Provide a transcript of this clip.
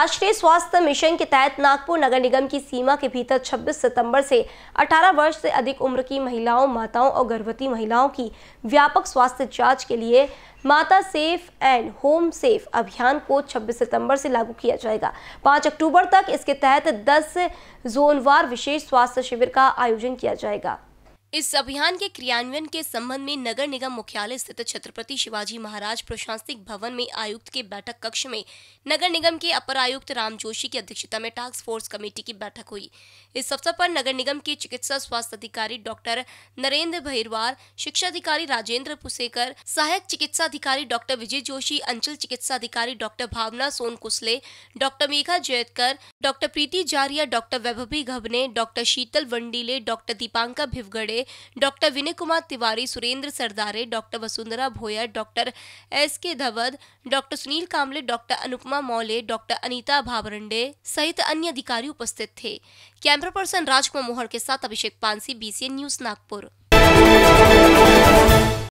राष्ट्रीय स्वास्थ्य मिशन के तहत नागपुर नगर निगम की सीमा के भीतर 26 सितंबर से 18 वर्ष से अधिक उम्र की महिलाओं माताओं और गर्भवती महिलाओं की व्यापक स्वास्थ्य जांच के लिए माता सेफ एंड होम सेफ अभियान को 26 सितंबर से लागू किया जाएगा 5 अक्टूबर तक इसके तहत 10 जोनवार विशेष स्वास्थ्य शिविर का आयोजन किया जाएगा इस अभियान के क्रियान्वयन के संबंध में नगर निगम मुख्यालय स्थित छत्रपति शिवाजी महाराज प्रशासनिक भवन में आयुक्त के बैठक कक्ष में नगर निगम के अपर आयुक्त राम जोशी की अध्यक्षता में टास्क फोर्स कमेटी की बैठक हुई इस अवसर पर नगर निगम के चिकित्सा स्वास्थ्य अधिकारी डॉक्टर नरेंद्र भैरवार शिक्षा अधिकारी राजेंद्र पुसेकर सहायक चिकित्सा अधिकारी डॉक्टर विजय जोशी अंचल चिकित्सा अधिकारी doctor Bhavna Sonkusle doctor Megha Jaitkar doctor Preeti Jariya doctor Vaibhavi Ghabne doctor Sheetal Wandile doctor Dipanka Bhivgade doctor Vinay Kumar Tiwari Surendra Sardare doctor Vasundhara Bhoyar doctor S K Dhawad doctor Sunil Kamle doctor Anupama Moule doctor Anita Bhabrande सहित अन्य अधिकारी उपस्थित थे कैमरा पर्सन राजकुमार मोहर के साथ अभिषेक पानसी बीसीएन न्यूज नागपुर